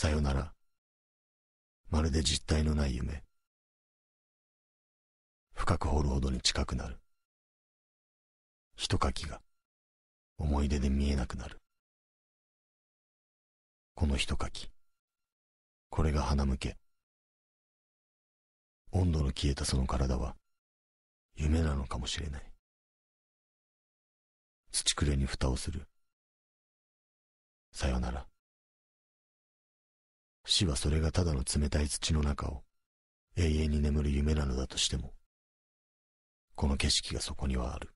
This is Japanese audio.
さよなら。まるで実体のない夢。深く掘るほどに近くなる。ひとかきが思い出で見えなくなる。このひとかき。これが花向け。温度の消えたその体は夢なのかもしれない。土くれに蓋をする。さよなら。死はそれがただの冷たい土の中を永遠に眠る夢なのだとしても、この景色がそこにはある。